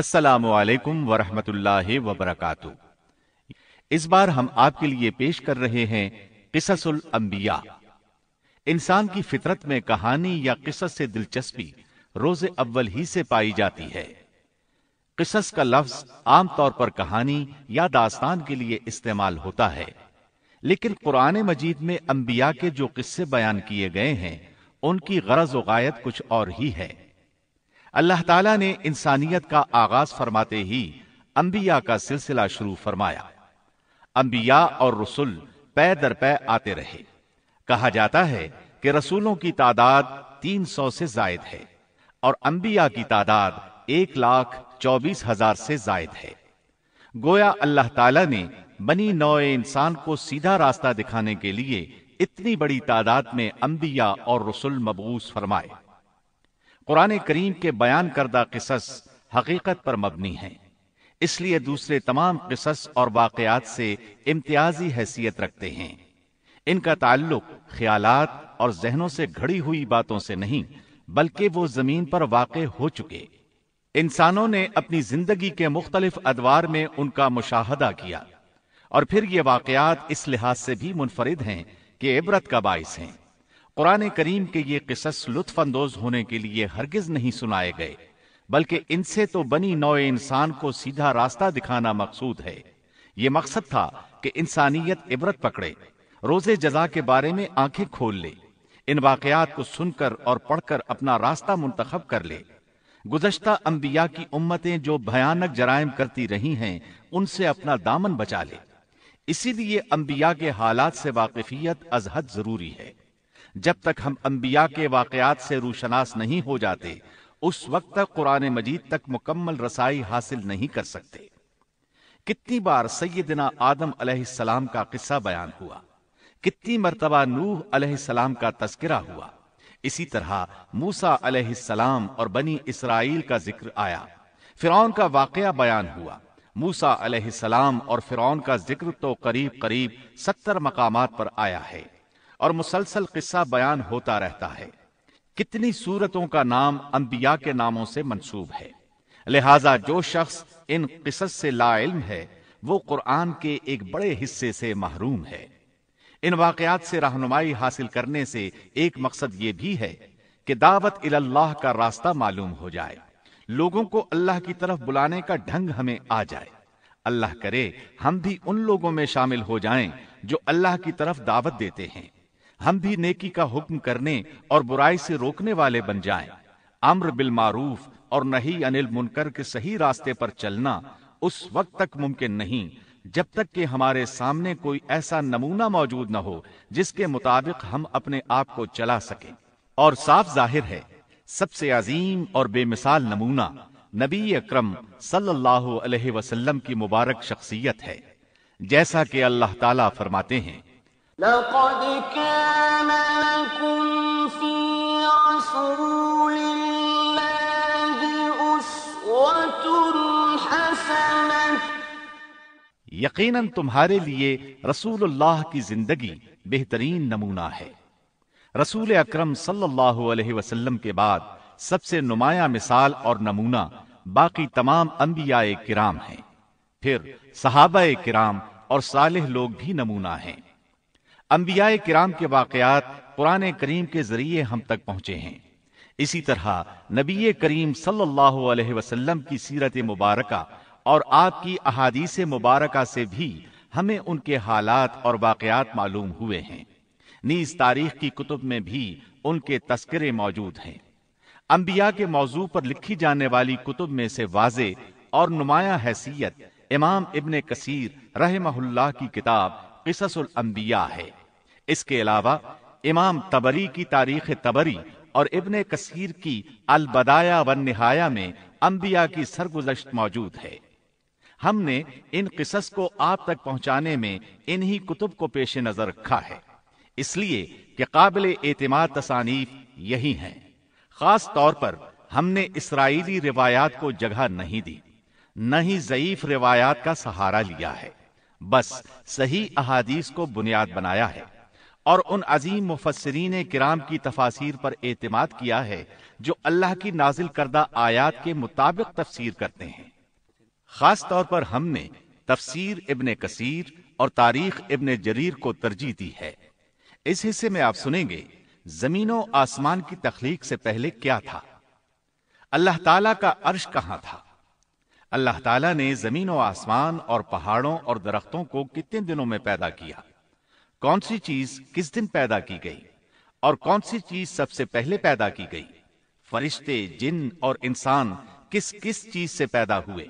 السلام علیکم ورحمۃ اللہ وبرکاتہ اس بار ہم آپ کے لیے پیش کر رہے ہیں قصص الانبیاء انسان کی فطرت میں کہانی یا قصص سے دلچسپی روز اول ہی سے پائی جاتی ہے قصص کا لفظ عام طور پر کہانی یا داستان کے لیے استعمال ہوتا ہے لیکن قرآن مجید میں انبیاء کے جو قصے بیان کیے گئے ہیں ان کی غرض و غایت کچھ اور ہی ہے اللہ تعالیٰ نے انسانیت کا آغاز فرماتے ہی انبیاء کا سلسلہ شروع فرمایا انبیاء اور رسول پے در پے آتے رہے کہا جاتا ہے کہ رسولوں کی تعداد تین سو سے زائد ہے اور انبیاء کی تعداد ایک لاکھ چوبیس ہزار سے زائد ہے گویا اللہ تعالیٰ نے بنی نوع انسان کو سیدھا راستہ دکھانے کے لیے اتنی بڑی تعداد میں انبیاء اور رسول مبعوث فرمائے قرآن کریم کے بیان کردہ قصص حقیقت پر مبنی ہیں اس لیے دوسرے تمام قصص اور واقعات سے امتیازی حیثیت رکھتے ہیں ان کا تعلق خیالات اور ذہنوں سے گھڑی ہوئی باتوں سے نہیں بلکہ وہ زمین پر واقع ہو چکے انسانوں نے اپنی زندگی کے مختلف ادوار میں ان کا مشاہدہ کیا اور پھر یہ واقعات اس لحاظ سے بھی منفرد ہیں کہ عبرت کا باعث ہیں قرآن کریم کے یہ قصص لطف اندوز ہونے کے لیے ہرگز نہیں سنائے گئے بلکہ ان سے تو بنی نو انسان کو سیدھا راستہ دکھانا مقصود ہے یہ مقصد تھا کہ انسانیت عبرت پکڑے روزے جزا کے بارے میں آنکھیں کھول لے ان واقعات کو سن کر اور پڑھ کر اپنا راستہ منتخب کر لے گزشتہ انبیاء کی امتیں جو بھیانک جرائم کرتی رہی ہیں ان سے اپنا دامن بچا لے اسی لیے انبیاء کے حالات سے واقفیت ازحد ضروری ہے جب تک ہم انبیاء کے واقعات سے روشناس نہیں ہو جاتے اس وقت تک قرآن مجید تک مکمل رسائی حاصل نہیں کر سکتے کتنی بار سیدنا آدم علیہ السلام کا قصہ بیان ہوا کتنی مرتبہ نوح علیہ السلام کا تذکرہ ہوا اسی طرح موسا علیہ السلام اور بنی اسرائیل کا ذکر آیا فرعون کا واقعہ بیان ہوا موسا علیہ السلام اور فرعون کا ذکر تو قریب قریب ستر مقامات پر آیا ہے اور مسلسل قصہ بیان ہوتا رہتا ہے کتنی صورتوں کا نام انبیاء کے ناموں سے منسوب ہے لہذا جو شخص ان قصص سے لا علم ہے وہ قرآن کے ایک بڑے حصے سے محروم ہے ان واقعات سے رہنمائی حاصل کرنے سے ایک مقصد یہ بھی ہے کہ دعوت اللہ کا راستہ معلوم ہو جائے لوگوں کو اللہ کی طرف بلانے کا ڈھنگ ہمیں آ جائے اللہ کرے ہم بھی ان لوگوں میں شامل ہو جائیں جو اللہ کی طرف دعوت دیتے ہیں ہم بھی نیکی کا حکم کرنے اور برائی سے روکنے والے بن جائیں امر بالمعروف اور نہیں انل منکر کے صحیح راستے پر چلنا اس وقت تک ممکن نہیں جب تک کہ ہمارے سامنے کوئی ایسا نمونہ موجود نہ ہو جس کے مطابق ہم اپنے آپ کو چلا سکیں اور صاف ظاہر ہے سب سے عظیم اور بے مثال نمونہ نبی اکرم صلی اللہ علیہ وسلم کی مبارک شخصیت ہے جیسا کہ اللہ تعالیٰ فرماتے ہیں یقیناً تمہارے لیے رسول اللہ کی زندگی بہترین نمونہ ہے رسول اکرم صلی اللہ علیہ وسلم کے بعد سب سے نمایاں مثال اور نمونہ باقی تمام انبیاء کرام ہیں پھر صحابہ کرام اور صالح لوگ بھی نمونہ ہیں انبیاء کرام کے واقعات قرآن کریم کے ذریعے ہم تک پہنچے ہیں اسی طرح نبی کریم صلی اللہ علیہ وسلم کی سیرت مبارکہ اور آپ کی احادیث مبارکہ سے بھی ہمیں ان کے حالات اور واقعات معلوم ہوئے ہیں نیز تاریخ کی کتب میں بھی ان کے تذکرے موجود ہیں انبیاء کے موضوع پر لکھی جانے والی کتب میں سے واضح اور نمایاں حیثیت امام ابن کثیر رحمہ اللہ کی کتاب قصص الانبیاء ہے اس کے علاوہ امام تبری کی تاریخ تبری اور ابن کثیر کی البدایا و نہایا میں انبیاء کی سرگزشت موجود ہے ہم نے ان قصص کو آپ تک پہنچانے میں انہی کتب کو پیش نظر رکھا ہے اس لیے کہ قابل اعتماد تصانیف یہی ہیں خاص طور پر ہم نے اسرائیلی روایات کو جگہ نہیں دی نہ ہی ضعیف روایات کا سہارا لیا ہے بس صحیح احادیث کو بنیاد بنایا ہے اور ان عظیم مفسرین کرام کی تفاسیر پر اعتماد کیا ہے جو اللہ کی نازل کردہ آیات کے مطابق تفسیر کرتے ہیں خاص طور پر ہم نے تفسیر ابن کثیر اور تاریخ ابن جریر کو ترجیح دی ہے اس حصے میں آپ سنیں گے زمین و آسمان کی تخلیق سے پہلے کیا تھا اللہ تعالی کا عرش کہاں تھا اللہ تعالیٰ نے زمین و آسمان اور پہاڑوں اور درختوں کو کتنے دنوں میں پیدا کیا کون سی چیز کس دن پیدا کی گئی اور کون سی چیز سب سے پہلے پیدا کی گئی فرشتے جن اور انسان کس کس چیز سے پیدا ہوئے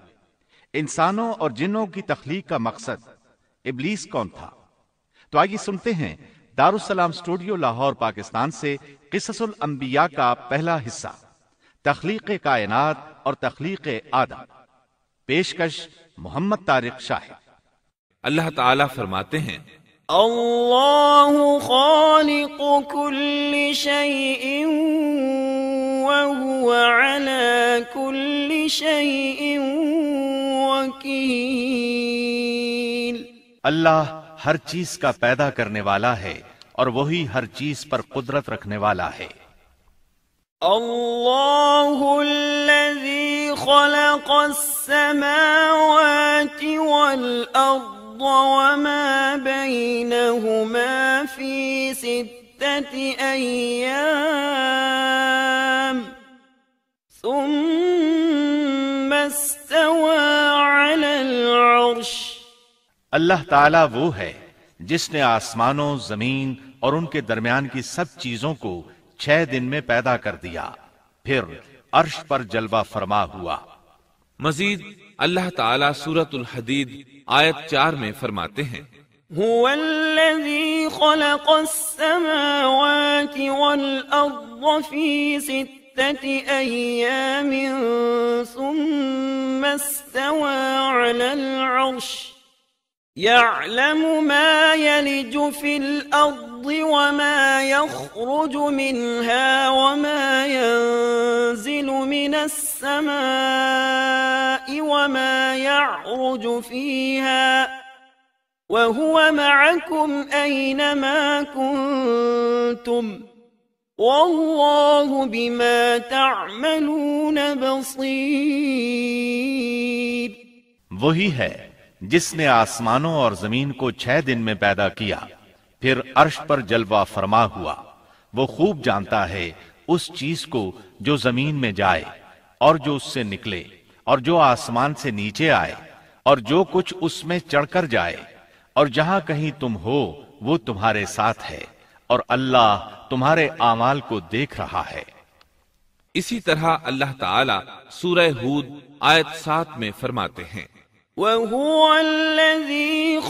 انسانوں اور جنوں کی تخلیق کا مقصد ابلیس کون تھا تو آئیے سنتے ہیں دارالسلام اسٹوڈیو لاہور پاکستان سے قصص الانبیاء کا پہلا حصہ تخلیق کائنات اور تخلیق آدم پیشکش محمد طارق شاہ اللہ تعالیٰ فرماتے ہیں اللہ خالق کل کل وکیل اللہ ہر چیز کا پیدا کرنے والا ہے اور وہی ہر چیز پر قدرت رکھنے والا ہے الله الذي خلق السماوات والأرض وما بينهما في ستة أيام ثم استوى على العرش الله تعالى وہ ہے جس نے آسمانوں زمین اور ان کے درمیان کی سب چیزوں کو چھ دن میں پیدا کر دیا پھر عرش پر جلوہ فرما ہوا مزید اللہ تعالی سورت الحدید آیت چار میں فرماتے ہیں هو الذي خلق السماوات والأرض في في ستة أيام ثم استوى على العرش يعلم ما يلج الأرض الأرض وما يخرج منها وما ينزل من السماء وما يعرج فيها وهو معكم أينما كنتم والله بما تعملون بصير وہی ہے جس نے آسمانوں اور زمین کو چھے دن میں پیدا کیا پھر عرش پر جلوہ فرما ہوا وہ خوب جانتا ہے اس چیز کو جو زمین میں جائے اور جو اس سے نکلے اور جو آسمان سے نیچے آئے اور جو کچھ اس میں چڑھ کر جائے اور جہاں کہیں تم ہو وہ تمہارے ساتھ ہے اور اللہ تمہارے آمال کو دیکھ رہا ہے اسی طرح اللہ تعالی سورہ آیت سات میں فرماتے ہیں اور اللہ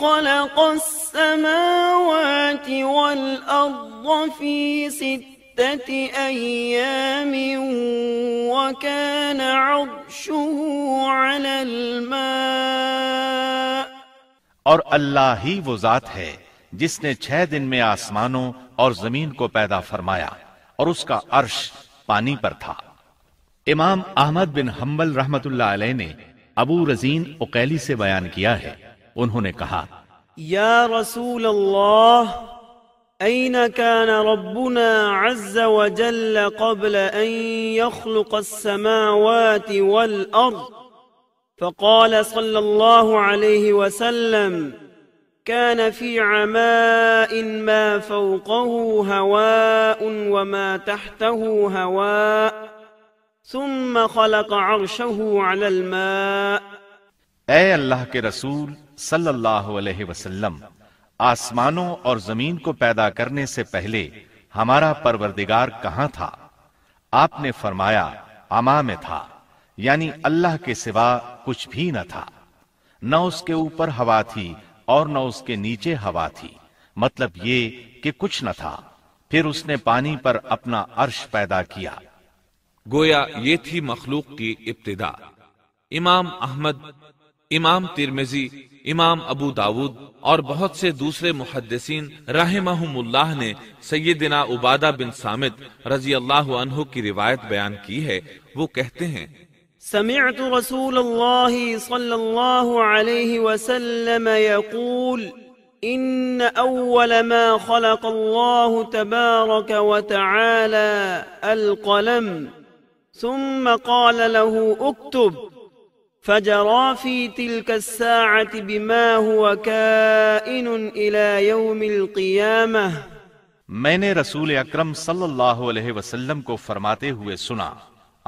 ہی وہ ذات ہے جس نے چھ دن میں آسمانوں اور زمین کو پیدا فرمایا اور اس کا عرش پانی پر تھا امام احمد بن حمبل رحمت اللہ علیہ نے رزین اقیلی سے بیان کیا ہے انہوں نے کہا یا رسول اللہ أين كان ربنا عز وجل قبل أن يخلق السماوات والأرض فقال صلى الله عليه وسلم كان في عماء ما فوقه هواء وما تحته هواء ثم خلق عرشه علی الماء اے اللہ کے رسول صلی اللہ علیہ وسلم آسمانوں اور زمین کو پیدا کرنے سے پہلے ہمارا پروردگار کہاں تھا آپ نے فرمایا اما میں تھا یعنی اللہ کے سوا کچھ بھی نہ تھا نہ اس کے اوپر ہوا تھی اور نہ اس کے نیچے ہوا تھی مطلب یہ کہ کچھ نہ تھا پھر اس نے پانی پر اپنا عرش پیدا کیا گویا یہ تھی مخلوق کی ابتدا امام احمد امام ترمزی امام ابو داود اور بہت سے دوسرے محدثین رحمہم اللہ نے سیدنا عبادہ بن سامت رضی اللہ عنہ کی روایت بیان کی ہے وہ کہتے ہیں سمعت رسول اللہ صلی اللہ علیہ وسلم یقول ان اول ما خلق اللہ تبارک و تعالی القلم ثم قال له اكتب فجرى في تلك الساعة بما هو كائن إلى يوم القيامة میں نے رسول اکرم صلی اللہ علیہ وسلم کو فرماتے ہوئے سنا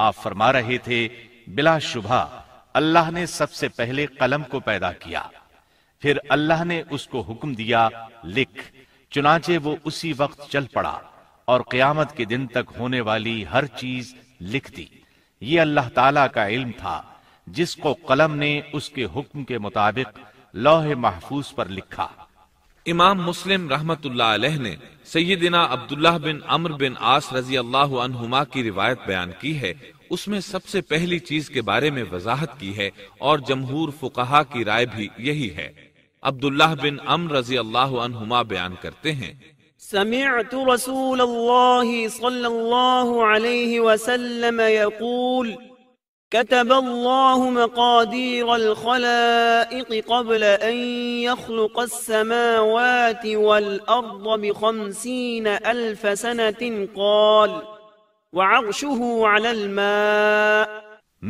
آپ فرما رہے تھے بلا شبہ اللہ نے سب سے پہلے قلم کو پیدا کیا پھر اللہ نے اس کو حکم دیا لکھ چنانچہ وہ اسی وقت چل پڑا اور قیامت کے دن تک ہونے والی ہر چیز لکھ دی یہ اللہ تعالیٰ کا علم تھا جس کو قلم نے اس کے حکم کے مطابق لوح محفوظ پر لکھا امام مسلم رحمت اللہ علیہ نے سیدنا عبداللہ بن عمر بن آس رضی اللہ عنہما کی روایت بیان کی ہے اس میں سب سے پہلی چیز کے بارے میں وضاحت کی ہے اور جمہور فقہا کی رائے بھی یہی ہے عبداللہ بن عمر رضی اللہ عنہما بیان کرتے ہیں سمعت رسول الله صلى الله عليه وسلم يقول كتب الله مقادير الخلائق قبل أن يخلق السماوات والأرض بخمسين ألف سنة قال وعرشه على الماء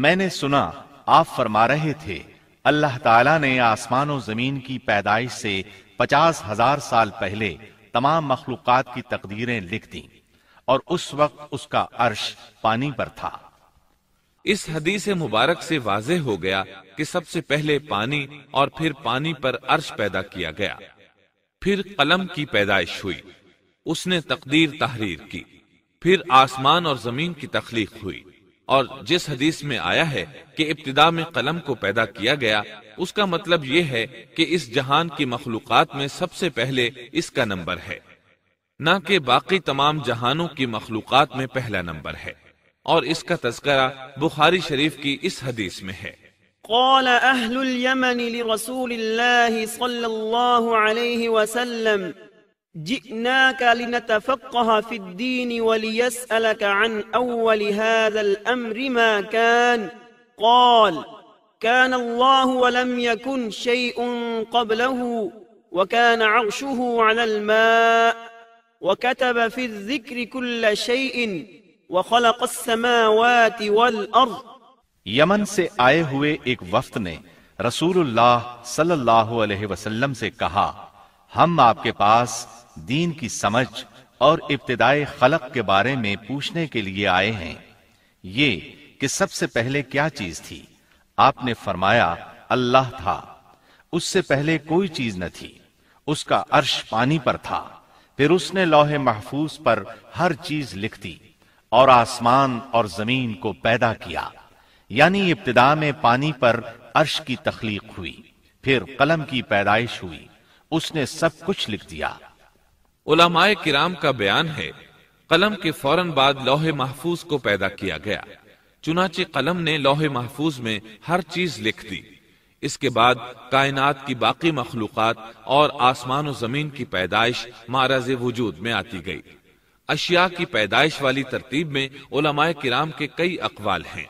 میں نے سنا آپ فرما رہے تھے اللہ تعالیٰ نے آسمان و زمین کی پیدائش سے پچاس ہزار سال پہلے تمام مخلوقات کی تقدیریں لکھ دیں اور اس وقت اس کا عرش پانی پر تھا اس حدیث مبارک سے واضح ہو گیا کہ سب سے پہلے پانی اور پھر پانی پر عرش پیدا کیا گیا پھر قلم کی پیدائش ہوئی اس نے تقدیر تحریر کی پھر آسمان اور زمین کی تخلیق ہوئی اور جس حدیث میں آیا ہے کہ ابتدا میں قلم کو پیدا کیا گیا اس کا مطلب یہ ہے کہ اس جہان کی مخلوقات میں سب سے پہلے اس کا نمبر ہے نہ کہ باقی تمام جہانوں کی مخلوقات میں پہلا نمبر ہے اور اس کا تذکرہ بخاری شریف کی اس حدیث میں ہے قال اہل الیمن لرسول اللہ اللہ صلی علیہ وسلم جئناك لنتفقه في الدين وليسألك عن أول هذا الأمر ما كان قال كان الله ولم يكن شيء قبله وكان عرشه على الماء وكتب في الذكر كل شيء وخلق السماوات والأرض یمن سے آئے ہوئے ایک وفد نے رسول اللہ صلی اللہ علیہ وسلم سے کہا ہم آپ کے پاس دین کی سمجھ اور ابتدائے خلق کے بارے میں پوچھنے کے لیے آئے ہیں یہ کہ سب سے پہلے کیا چیز تھی آپ نے فرمایا اللہ تھا اس سے پہلے کوئی چیز نہ تھی اس اس کا عرش پانی پر تھا پھر نے لوہے محفوظ پر ہر چیز لکھ دی اور آسمان اور زمین کو پیدا کیا یعنی ابتدا میں پانی پر عرش کی تخلیق ہوئی پھر قلم کی پیدائش ہوئی اس نے سب کچھ لکھ دیا علماء کرام کا بیان ہے قلم کے فوراً بعد لوح محفوظ کو پیدا کیا گیا چنانچہ قلم نے لوح محفوظ میں ہر چیز لکھ دی اس کے بعد کائنات کی باقی مخلوقات اور آسمان و زمین کی پیدائش معرض وجود میں آتی گئی اشیاء کی پیدائش والی ترتیب میں علماء کرام کے کئی اقوال ہیں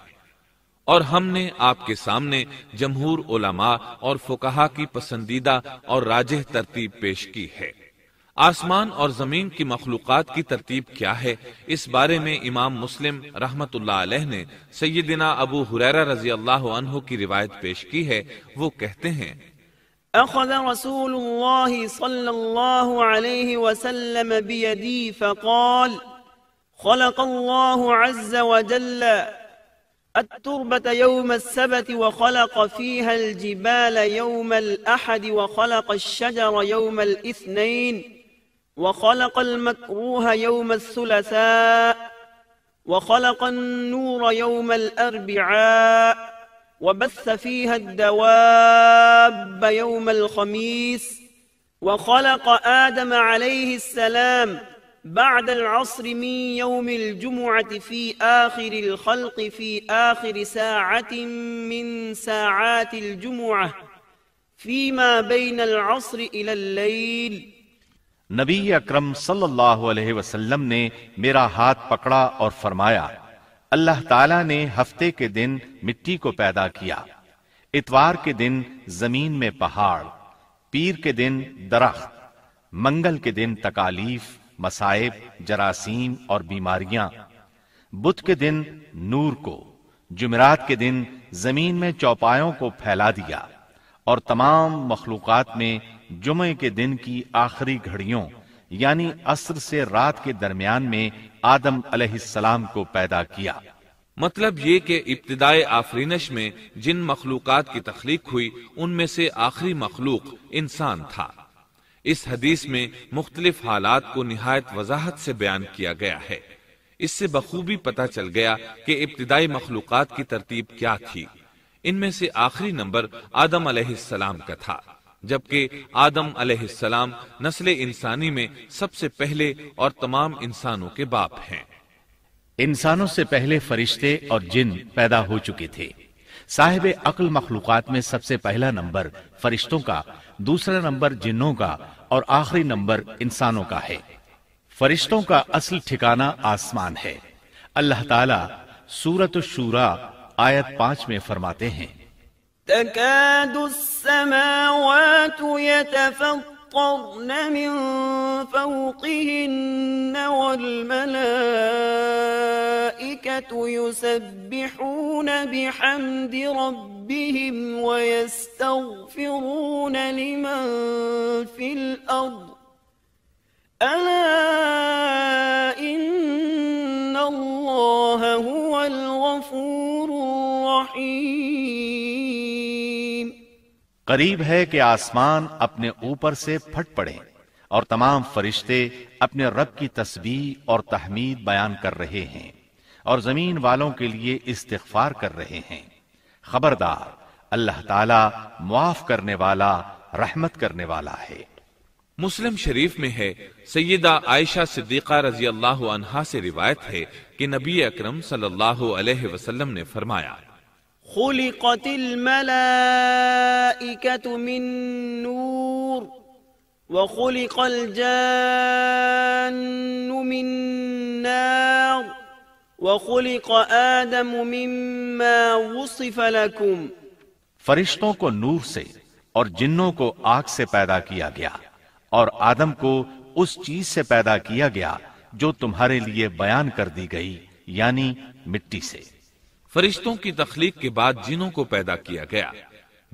اور ہم نے آپ کے سامنے جمہور علماء اور فکہ کی پسندیدہ اور راجہ ترتیب پیش کی ہے آسمان اور زمین کی مخلوقات کی ترتیب کیا ہے اس بارے میں امام مسلم رحمت اللہ علیہ نے سیدنا ابو حریرہ رضی اللہ عنہ کی روایت پیش کی ہے وہ کہتے ہیں اخذ رسول اللہ صلی اللہ علیہ وسلم بیدی فقال خلق اللہ عز وجل التربة يوم السبت وخلق فيها الجبال يوم الأحد وخلق الشجر يوم الاثنين وخلق المكروه يوم الثلاثاء وخلق النور يوم الأربعاء وبث فيها الدواب يوم الخميس وخلق آدم عليه السلام بعد العصر من يوم الجمعة في آخر الخلق في آخر ساعة من ساعات الجمعة فيما بين العصر إلى الليل نبی اکرم صلی اللہ علیہ وسلم نے میرا ہاتھ پکڑا اور فرمایا اللہ تعالیٰ نے ہفتے کے دن مٹی کو پیدا کیا اتوار کے دن زمین میں پہاڑ پیر کے دن درخت منگل کے دن تکالیف مصائب جراثیم اور بیماریاں بدھ کے دن نور کو جمعرات کے دن زمین میں چوپایوں کو پھیلا دیا اور تمام مخلوقات میں جمعے کے دن کی آخری گھڑیوں یعنی عصر سے رات کے درمیان میں آدم علیہ السلام کو پیدا کیا مطلب یہ کہ ابتدائے آفرینش میں جن مخلوقات کی تخلیق ہوئی ان میں سے آخری مخلوق انسان تھا اس حدیث میں مختلف حالات کو نہایت وضاحت سے بیان کیا گیا ہے اس سے بخوبی پتہ چل گیا کہ ابتدائی مخلوقات کی ترتیب کیا تھی ان میں سے آخری نمبر آدم علیہ السلام کا تھا جبکہ آدم علیہ السلام نسل انسانی میں سب سے پہلے اور تمام انسانوں کے باپ ہیں انسانوں سے پہلے فرشتے اور جن پیدا ہو چکے تھے صاحب عقل مخلوقات میں سب سے پہلا نمبر فرشتوں کا دوسرا نمبر جنوں کا اور آخری نمبر انسانوں کا ہے فرشتوں کا اصل ٹھکانہ آسمان ہے اللہ تعالی سورت الشورا آیت پانچ میں فرماتے ہیں تكاد السماوات يتفطرن من فوقهن والملائكة يسبحون بحمد ربهم ويستغفرون لمن في الأرض ألا إن الله هو الغفور الرحيم قریب ہے کہ آسمان اپنے اوپر سے پھٹ پڑے اور تمام فرشتے اپنے رب کی تسبیح اور تحمید بیان کر رہے ہیں اور زمین والوں کے لیے استغفار کر رہے ہیں خبردار اللہ تعالی معاف کرنے والا رحمت کرنے والا ہے مسلم شریف میں ہے سیدہ عائشہ صدیقہ رضی اللہ عنہا سے روایت ہے کہ نبی اکرم صلی اللہ علیہ وسلم نے فرمایا خلقت الملائكة من من نور وخلق وخلق نار آدم مما وصف لكم فرشتوں کو نور سے اور جنوں کو آگ سے پیدا کیا گیا اور آدم کو اس چیز سے پیدا کیا گیا جو تمہارے لیے بیان کر دی گئی یعنی مٹی سے فرشتوں کی تخلیق کے بعد جنوں کو پیدا کیا گیا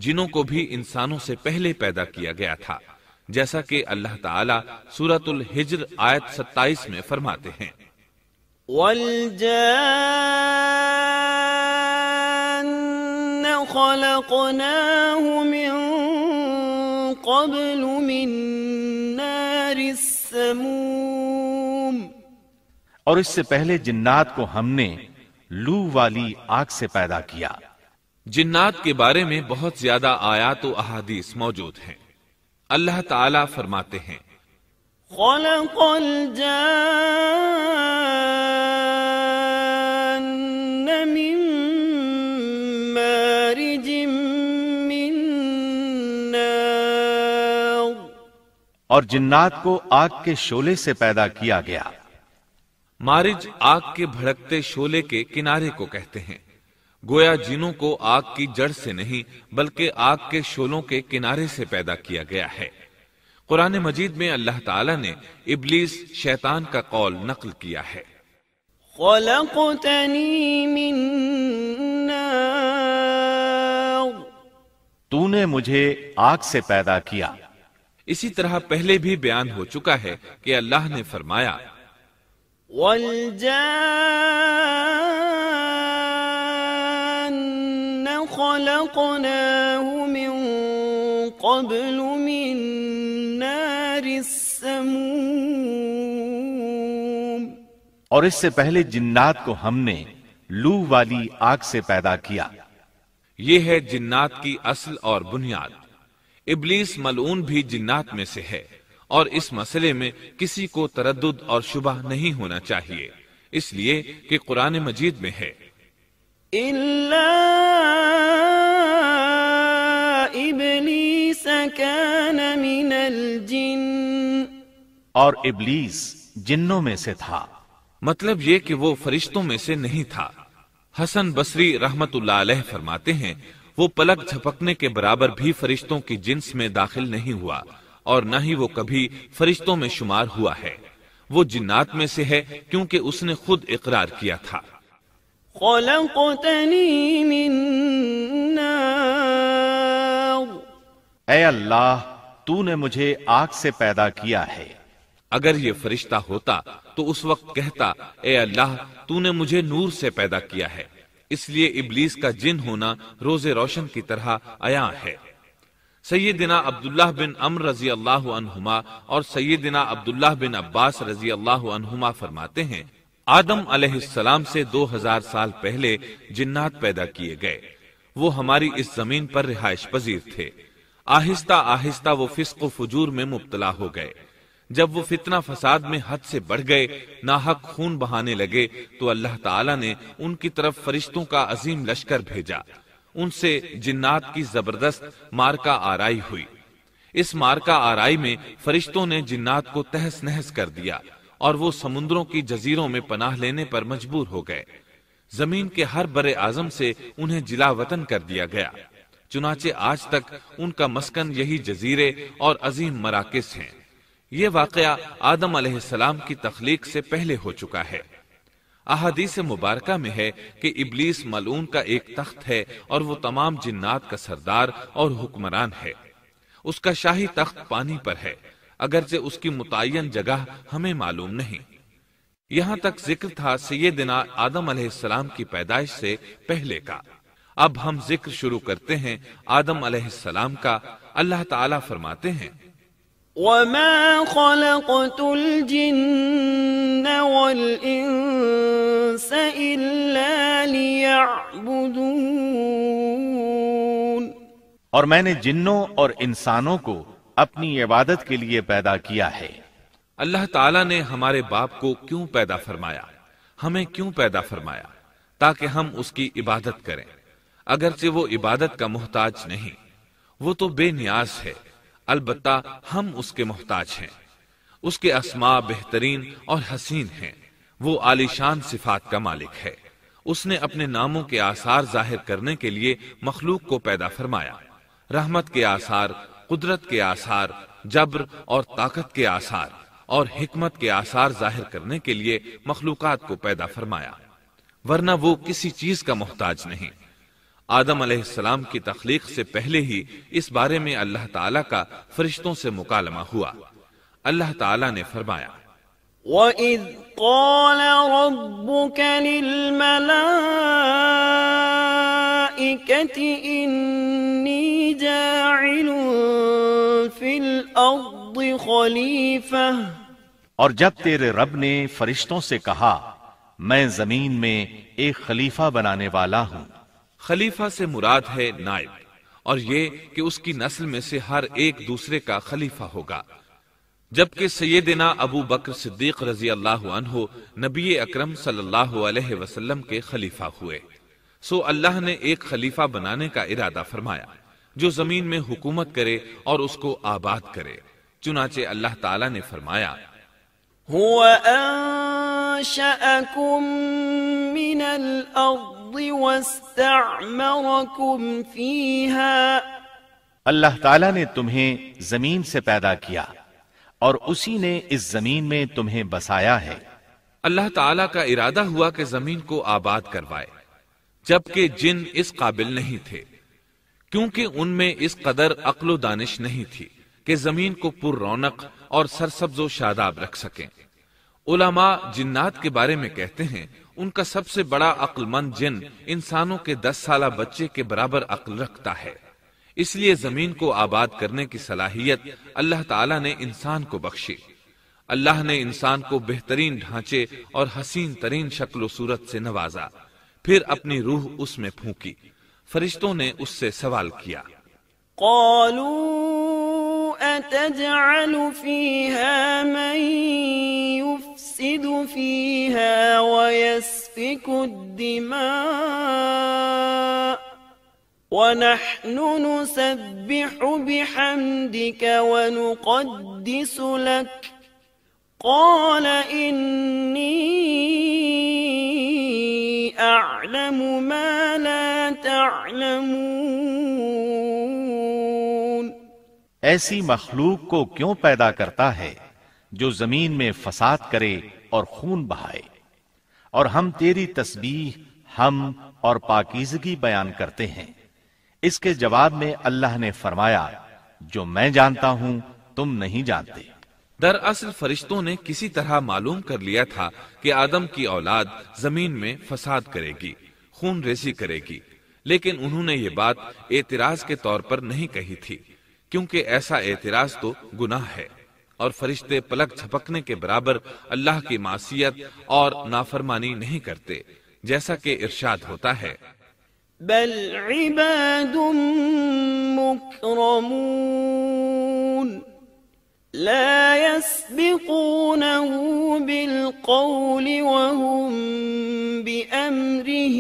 جنوں کو بھی انسانوں سے پہلے پیدا کیا گیا تھا جیسا کہ اللہ تعالیٰ آیت ستائیس میں فرماتے ہیں اور اس سے پہلے جنات کو ہم نے لو والی آگ سے پیدا کیا جنات کے بارے میں بہت زیادہ آیات و احادیث موجود ہیں اللہ تعالی فرماتے ہیں خلق من من مارج نار اور جنات کو آگ کے شولے سے پیدا کیا گیا مارج آگ کے بھڑکتے شولے کے کنارے کو کہتے ہیں گویا جنوں کو آگ کی جڑ سے نہیں بلکہ آگ کے شولوں کے کنارے سے پیدا کیا گیا ہے قرآن مجید میں اللہ تعالیٰ نے ابلیس شیطان کا قول نقل کیا ہے خلقتنی من نار تو نے مجھے آگ سے پیدا کیا اسی طرح پہلے بھی بیان ہو چکا ہے کہ اللہ نے فرمایا اور اس سے پہلے جنات کو ہم نے لو والی آگ سے پیدا کیا یہ ہے جنات کی اصل اور بنیاد ابلیس ملون بھی جنات میں سے ہے اور اس مسئلے میں کسی کو تردد اور شبہ نہیں ہونا چاہیے اس لیے کہ قرآن مجید میں ہے اور ابلیس جنوں میں سے تھا مطلب یہ کہ وہ فرشتوں میں سے نہیں تھا حسن بصری رحمت اللہ علیہ فرماتے ہیں وہ پلک جھپکنے کے برابر بھی فرشتوں کی جنس میں داخل نہیں ہوا اور نہ ہی وہ کبھی فرشتوں میں شمار ہوا ہے وہ جنات میں سے ہے کیونکہ اس نے خود اقرار کیا تھا من نار اے اللہ تو نے مجھے آگ سے پیدا کیا ہے اگر یہ فرشتہ ہوتا تو اس وقت کہتا اے اللہ تو نے مجھے نور سے پیدا کیا ہے اس لیے ابلیس کا جن ہونا روز روشن کی طرح آیا ہے سیدنا عبداللہ بن امر رضی اللہ عنہما اور سیدنا عبداللہ بن عباس رضی اللہ عنہما فرماتے ہیں آدم علیہ السلام سے دو ہزار سال پہلے جنات پیدا کیے گئے وہ ہماری اس زمین پر رہائش پذیر تھے آہستہ آہستہ وہ فسق و فجور میں مبتلا ہو گئے جب وہ فتنہ فساد میں حد سے بڑھ گئے ناحق خون بہانے لگے تو اللہ تعالیٰ نے ان کی طرف فرشتوں کا عظیم لشکر بھیجا ان سے جنات کی زبردست مارکا آرائی ہوئی اس مارکا آرائی میں فرشتوں نے جنات کو تہس نہس کر دیا اور وہ سمندروں کی جزیروں میں پناہ لینے پر مجبور ہو گئے زمین کے ہر برے اعظم سے انہیں جلا وطن کر دیا گیا چنانچہ آج تک ان کا مسکن یہی جزیرے اور عظیم مراکز ہیں یہ واقعہ آدم علیہ السلام کی تخلیق سے پہلے ہو چکا ہے احادیث مبارکہ میں ہے کہ ابلیس ملون کا ایک تخت ہے اور وہ تمام جنات کا سردار اور حکمران ہے اس کا شاہی تخت پانی پر ہے اگرچہ اس کی متعین جگہ ہمیں معلوم نہیں یہاں تک ذکر تھا سیدنا آدم علیہ السلام کی پیدائش سے پہلے کا اب ہم ذکر شروع کرتے ہیں آدم علیہ السلام کا اللہ تعالی فرماتے ہیں اور میں نے جنوں اور انسانوں کو اپنی عبادت کے لیے پیدا کیا ہے اللہ تعالیٰ نے ہمارے باپ کو کیوں پیدا فرمایا ہمیں کیوں پیدا فرمایا تاکہ ہم اس کی عبادت کریں اگرچہ وہ عبادت کا محتاج نہیں وہ تو بے نیاز ہے البتہ ہم اس کے محتاج ہیں اس کے بہترین اور حسین ہیں وہ عالیشان صفات کا مالک ہے اس نے اپنے ناموں کے آثار ظاہر کرنے کے لیے مخلوق کو پیدا فرمایا رحمت کے آثار قدرت کے آثار جبر اور طاقت کے آثار اور حکمت کے آثار ظاہر کرنے کے لیے مخلوقات کو پیدا فرمایا ورنہ وہ کسی چیز کا محتاج نہیں آدم علیہ السلام کی تخلیق سے پہلے ہی اس بارے میں اللہ تعالیٰ کا فرشتوں سے مکالمہ ہوا اللہ تعالیٰ نے فرمایا وَإِذْ قَالَ رَبُّكَ لِلْمَلَائِكَةِ إِنِّي جَاعِلٌ فِي الْأَرْضِ خلیفہ اور جب تیرے رب نے فرشتوں سے کہا میں زمین میں ایک خلیفہ بنانے والا ہوں خلیفہ سے مراد ہے نائب اور یہ کہ اس کی نسل میں سے ہر ایک دوسرے کا خلیفہ ہوگا جبکہ سیدنا ابو بکر صدیق رضی اللہ عنہ نبی اکرم صلی اللہ علیہ وسلم کے خلیفہ ہوئے سو اللہ نے ایک خلیفہ بنانے کا ارادہ فرمایا جو زمین میں حکومت کرے اور اس کو آباد کرے چنانچہ اللہ تعالی نے فرمایا هو انشأکم من الارض اللہ تعالیٰ نے تمہیں زمین سے پیدا کیا اور اسی نے اس زمین میں تمہیں بسایا ہے اللہ تعالیٰ کا ارادہ ہوا کہ زمین کو آباد کروائے جبکہ جن اس قابل نہیں تھے کیونکہ ان میں اس قدر عقل و دانش نہیں تھی کہ زمین کو پر رونق اور سرسبز و شاداب رکھ سکیں علماء جنات کے بارے میں کہتے ہیں ان کا سب سے بڑا عقل مند جن انسانوں کے دس سالہ بچے کے برابر عقل رکھتا ہے اس لیے زمین کو آباد کرنے کی صلاحیت اللہ تعالیٰ نے انسان کو بخشی اللہ نے انسان کو بہترین ڈھانچے اور حسین ترین شکل و صورت سے نوازا پھر اپنی روح اس میں پھونکی فرشتوں نے اس سے سوال کیا قالوا اتجعل فیها من يفسد فيها ويسفك الدماء ونحن نسبح بحمدك ونقدس لك قال إني أعلم ما لا تعلمون ایسی مخلوق کو کیوں پیدا کرتا ہے جو زمین میں فساد کرے اور خون بہائے اور ہم تیری تسبیح ہم اور پاکیزگی بیان کرتے ہیں اس کے جواب میں اللہ نے فرمایا جو میں جانتا ہوں تم نہیں جانتے در اصل فرشتوں نے کسی طرح معلوم کر لیا تھا کہ آدم کی اولاد زمین میں فساد کرے گی خون ریزی کرے گی لیکن انہوں نے یہ بات اعتراض کے طور پر نہیں کہی تھی کیونکہ ایسا اعتراض تو گناہ ہے اور فرشتے پلک جھپکنے کے برابر اللہ کی معصیت اور نافرمانی نہیں کرتے جیسا کہ ارشاد ہوتا ہے بل عباد مکرمون لا يسبقونه بالقول وهم بأمره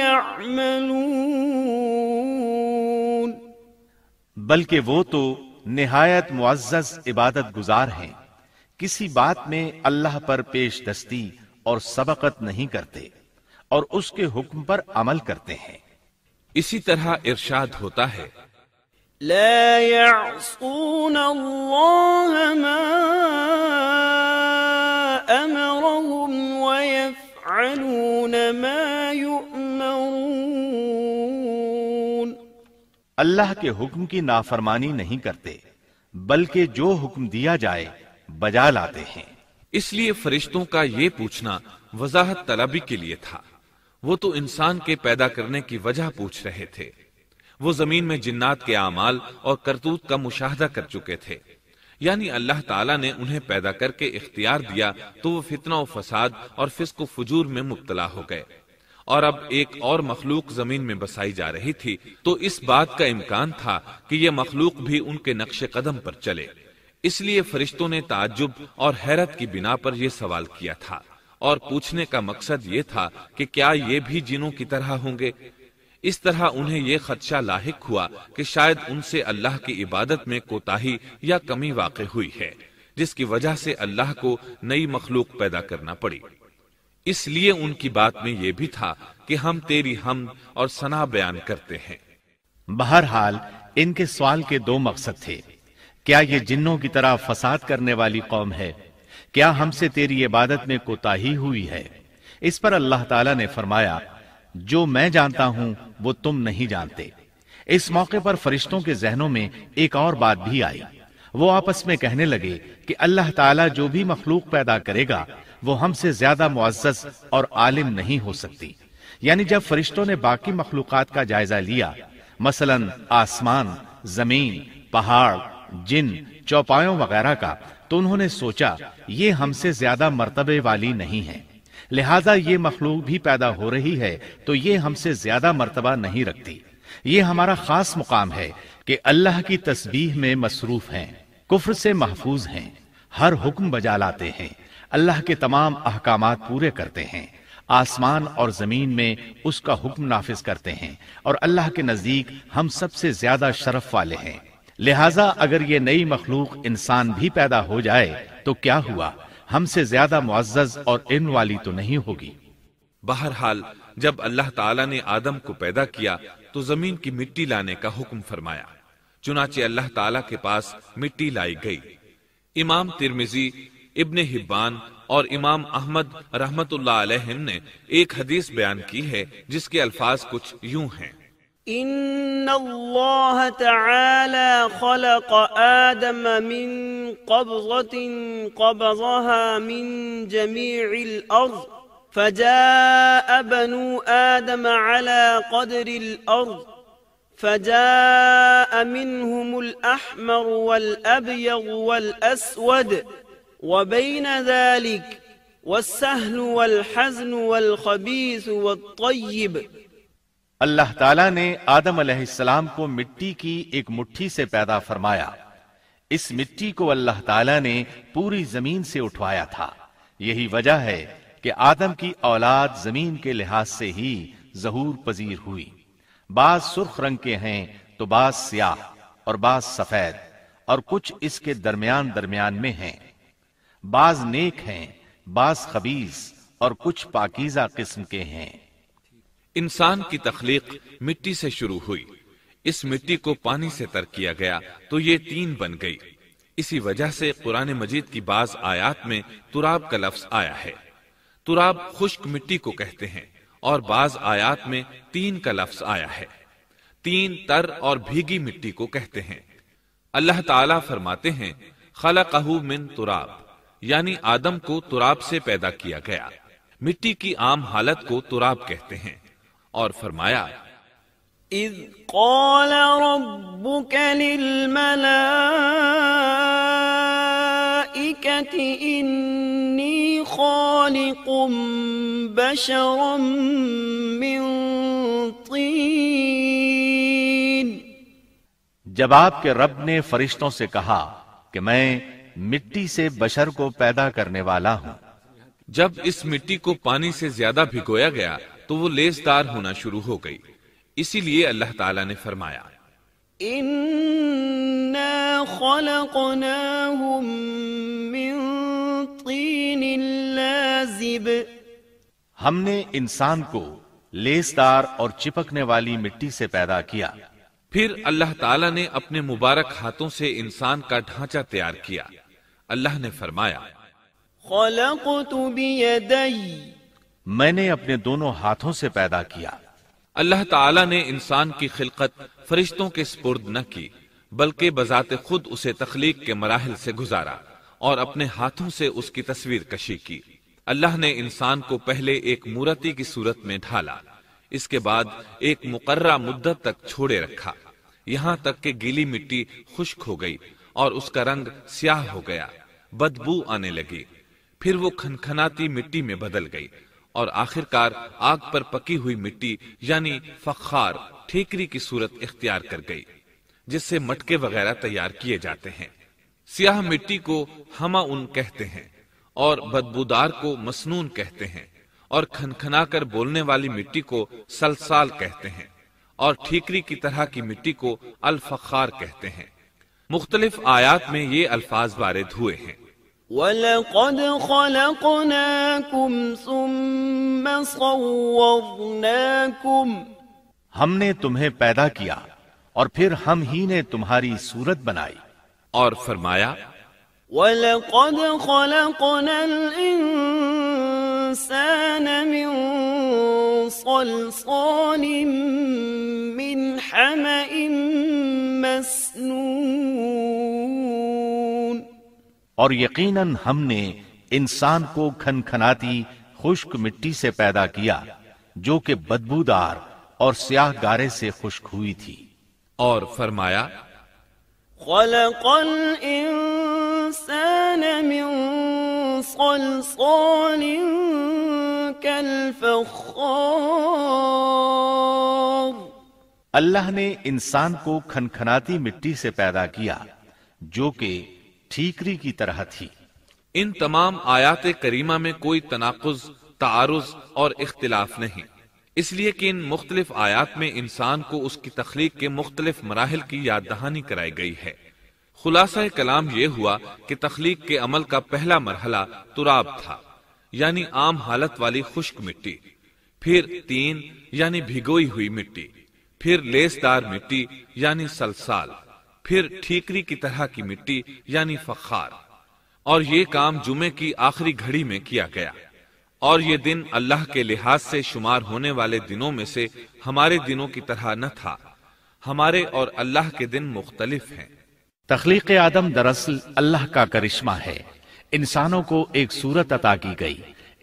يعملون بلکہ وہ تو نہایت معزز عبادت گزار ہیں کسی بات میں اللہ پر پیش دستی اور سبقت نہیں کرتے اور اس کے حکم پر عمل کرتے ہیں اسی طرح ارشاد ہوتا ہے لا یعصون ما ما امرهم ويفعلون اللہ کے حکم کی نافرمانی نہیں کرتے بلکہ جو حکم دیا جائے بجا لاتے ہیں اس لیے فرشتوں کا یہ پوچھنا وضاحت طلبی کے لیے تھا وہ تو انسان کے پیدا کرنے کی وجہ پوچھ رہے تھے وہ زمین میں جنات کے اعمال اور کرتوت کا مشاہدہ کر چکے تھے یعنی اللہ تعالیٰ نے انہیں پیدا کر کے اختیار دیا تو وہ فتنہ و فساد اور فسق و فجور میں مبتلا ہو گئے اور اب ایک اور مخلوق زمین میں بسائی جا رہی تھی تو اس بات کا امکان تھا کہ یہ مخلوق بھی ان کے نقش قدم پر چلے اس لیے فرشتوں نے تعجب اور حیرت کی بنا پر یہ سوال کیا تھا اور پوچھنے کا مقصد یہ تھا کہ کیا یہ بھی جنوں کی طرح ہوں گے اس طرح انہیں یہ خدشہ لاحق ہوا کہ شاید ان سے اللہ کی عبادت میں کوتاہی یا کمی واقع ہوئی ہے جس کی وجہ سے اللہ کو نئی مخلوق پیدا کرنا پڑی اس لیے ان کی بات میں یہ بھی تھا کہ ہم تیری ہم اور سنا بیان کرتے ہیں بہرحال ان کے سوال کے دو مقصد تھے کیا یہ جنوں کی طرح فساد کرنے والی قوم ہے کیا ہم سے تیری عبادت میں کوتا ہی ہوئی ہے اس پر اللہ تعالیٰ نے فرمایا جو میں جانتا ہوں وہ تم نہیں جانتے اس موقع پر فرشتوں کے ذہنوں میں ایک اور بات بھی آئی وہ آپس میں کہنے لگے کہ اللہ تعالیٰ جو بھی مخلوق پیدا کرے گا وہ ہم سے زیادہ معزز اور عالم نہیں ہو سکتی یعنی جب فرشتوں نے باقی مخلوقات کا جائزہ لیا مثلا آسمان زمین پہاڑ جن چوپایوں وغیرہ کا تو انہوں نے سوچا یہ ہم سے زیادہ مرتبے والی نہیں ہے لہذا یہ مخلوق بھی پیدا ہو رہی ہے تو یہ ہم سے زیادہ مرتبہ نہیں رکھتی یہ ہمارا خاص مقام ہے کہ اللہ کی تسبیح میں مصروف ہیں کفر سے محفوظ ہیں ہر حکم بجا لاتے ہیں اللہ کے تمام احکامات پورے کرتے ہیں آسمان اور زمین میں اس کا حکم نافذ کرتے ہیں اور اللہ کے نزدیک ہم سب سے زیادہ شرف والے ہیں لہٰذا اگر یہ نئی مخلوق انسان بھی پیدا ہو جائے تو کیا ہوا ہم سے زیادہ معزز اور ان والی تو نہیں ہوگی بہرحال جب اللہ تعالیٰ نے آدم کو پیدا کیا تو زمین کی مٹی لانے کا حکم فرمایا چنانچہ اللہ تعالی کے پاس مٹی لائی گئی امام ترمزی ابن امام احمد رحمت اللہ علیہ نے ایک حدیث بیان کی ہے جس کے الفاظ کچھ یوں ہیں إن الله تعالى خلق آدم من قبضة قبضها من جميع الأرض فجاء بنو آدم على قدر الأرض فجاء منهم الأحمر والأبيض والأسود وبين ذلک والسهل والحزن والخبيث والطيب اللہ تعالیٰ نے آدم علیہ السلام کو مٹی کی ایک مٹھی سے پیدا فرمایا اس مٹی کو اللہ تعالیٰ نے پوری زمین سے اٹھوایا تھا یہی وجہ ہے کہ آدم کی اولاد زمین کے لحاظ سے ہی ظہور پذیر ہوئی بعض سرخ رنگ کے ہیں تو بعض سیاہ اور بعض سفید اور کچھ اس کے درمیان درمیان میں ہیں بعض نیک ہیں بعض خبیز اور کچھ پاکیزہ قسم کے ہیں انسان کی تخلیق مٹی سے شروع ہوئی اس مٹی کو پانی سے تر کیا گیا تو یہ تین بن گئی اسی وجہ سے قرآن مجید کی بعض آیات میں تراب کا لفظ آیا ہے تراب خشک مٹی کو کہتے ہیں اور بعض آیات میں تین کا لفظ آیا ہے تین تر اور بھیگی مٹی کو کہتے ہیں اللہ تعالی فرماتے ہیں من تراب یعنی آدم کو تراب سے پیدا کیا گیا مٹی کی عام حالت کو تراب کہتے ہیں اور فرمایا جب آپ کے رب نے فرشتوں سے کہا کہ میں مٹی سے بشر کو پیدا کرنے والا ہوں جب اس مٹی کو پانی سے زیادہ بھگویا گیا تو وہ دار ہونا شروع ہو گئی اسی لیے اللہ تعالیٰ نے فرمایا ہم نے انسان کو لیسدار اور چپکنے والی مٹی سے پیدا کیا پھر اللہ تعالیٰ نے اپنے مبارک ہاتھوں سے انسان کا ڈھانچہ تیار کیا اللہ نے فرمایا میں نے اپنے دونوں ہاتھوں سے پیدا کیا اللہ تعالیٰ نے انسان کی خلقت فرشتوں کے سپرد نہ کی بلکہ بذات خود اسے تخلیق کے مراحل سے گزارا اور اپنے ہاتھوں سے اس کی تصویر کشی کی اللہ نے انسان کو پہلے ایک مورتی کی صورت میں ڈھالا اس کے بعد ایک مقررہ مدت تک چھوڑے رکھا یہاں تک کہ گیلی مٹی خشک ہو گئی اور اس کا رنگ سیاہ ہو گیا بدبو آنے لگی پھر وہ کھنکھناتی مٹی میں بدل گئی اور آخر کار آگ پر پکی ہوئی مٹی یعنی فخار ٹھیکری کی صورت اختیار کر گئی جس سے مٹکے وغیرہ تیار کیے جاتے ہیں سیاہ مٹی کو ہما ان کہتے ہیں اور بدبودار کو مسنون کہتے ہیں اور کھنکھنا کر بولنے والی مٹی کو سلسال کہتے ہیں اور ٹھیکری کی طرح کی مٹی کو الفخار کہتے ہیں مختلف آیات میں یہ الفاظ وارد ہوئے ہیں وَلَقَدْ خَلَقْنَاكُمْ ثُمَّ صَوَّرْنَاكُمْ ہم نے تمہیں پیدا کیا اور پھر ہم ہی نے تمہاری صورت بنائی اور فرمایا وَلَقَدْ خَلَقْنَا الْإِنسَانَ مِنْ صَلْصَالٍ مِنْ حَمَئٍ مَسْ ن اور یقیناً ہم نے انسان کو کھنکھناتی خشک مٹی سے پیدا کیا جو کہ بدبودار اور سیاہ گارے سے خشک ہوئی تھی اور فرمایا الانسان من صلصال كالفخار اللہ نے انسان کو کھنکھناتی مٹی سے پیدا کیا جو کہ ٹھیکری کی طرح تھی ان تمام آیات کریمہ میں کوئی تناقض تعارض اور اختلاف نہیں اس لیے کہ ان مختلف آیات میں انسان کو اس کی تخلیق کے مختلف مراحل کی یاد دہانی کرائی گئی ہے خلاصہ کلام یہ ہوا کہ تخلیق کے عمل کا پہلا مرحلہ تراب تھا یعنی عام حالت والی خشک مٹی پھر تین یعنی بھگوئی ہوئی مٹی پھر لیسدار مٹی یعنی سلسال پھر ٹھیکری کی طرح کی مٹی یعنی فخار اور یہ کام جمعے کی آخری گھڑی میں کیا گیا اور یہ دن اللہ کے لحاظ سے شمار ہونے والے دنوں میں سے ہمارے دنوں کی طرح نہ تھا ہمارے اور اللہ کے دن مختلف ہیں تخلیق آدم دراصل اللہ کا کرشمہ ہے انسانوں کو ایک صورت عطا کی گئی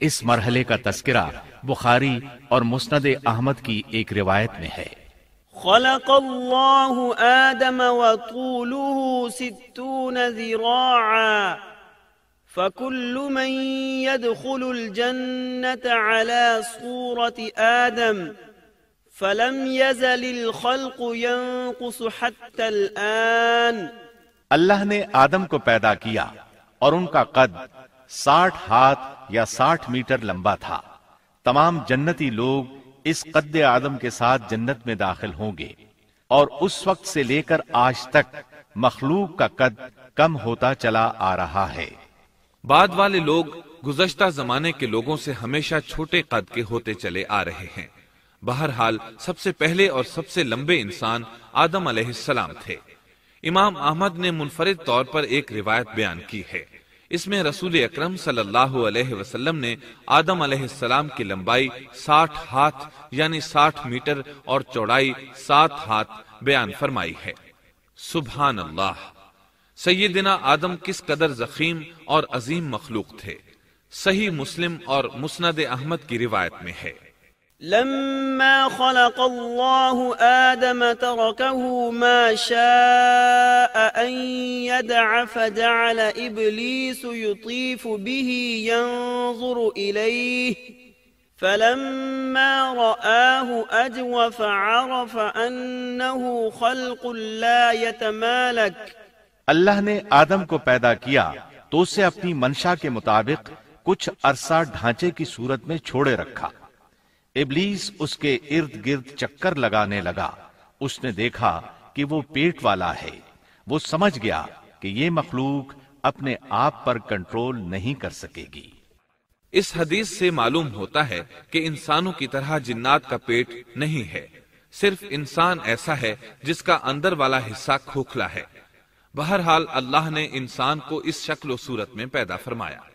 اس مرحلے کا تذکرہ بخاری اور مسند احمد کی ایک روایت میں ہے خلق الله آدم وطوله ستون ذراعا فكل من يدخل الجنة على صورة آدم فلم يزل الخلق ينقص حتى الآن اللہ نے آدم کو پیدا کیا اور ان کا قد ساٹھ ہاتھ یا ساٹھ میٹر لمبا تھا تمام جنتی لوگ اس قد آدم کے ساتھ جنت میں داخل ہوں گے اور اس وقت سے لے کر آج تک مخلوق کا قد کم ہوتا چلا آ رہا ہے بعد والے لوگ گزشتہ زمانے کے لوگوں سے ہمیشہ چھوٹے قد کے ہوتے چلے آ رہے ہیں بہرحال سب سے پہلے اور سب سے لمبے انسان آدم علیہ السلام تھے امام احمد نے منفرد طور پر ایک روایت بیان کی ہے اس میں رسول اکرم صلی اللہ علیہ وسلم نے آدم علیہ السلام کی لمبائی ساٹھ ہاتھ یعنی ساٹھ میٹر اور چوڑائی سات ہاتھ بیان فرمائی ہے سبحان اللہ سیدنا آدم کس قدر زخیم اور عظیم مخلوق تھے صحیح مسلم اور مسند احمد کی روایت میں ہے لما خلق الله آدم تركه ما شاء أن يدع فجعل إبليس يطيف به ينظر إليه فلما رآه أجوف عرف أنه خلق لا يتمالك اللہ نے آدم کو پیدا کیا تو اسے اپنی منشاہ کے مطابق کچھ عرصہ ڈھانچے کی صورت میں چھوڑے رکھا ابلیس اس اس کے ارد گرد چکر لگانے لگا نے دیکھا کہ وہ پیٹ والا ہے وہ سمجھ گیا کہ یہ مخلوق اپنے آپ پر کنٹرول نہیں کر سکے گی اس حدیث سے معلوم ہوتا ہے کہ انسانوں کی طرح جنات کا پیٹ نہیں ہے صرف انسان ایسا ہے جس کا اندر والا حصہ کھوکھلا ہے بہرحال اللہ نے انسان کو اس شکل و صورت میں پیدا فرمایا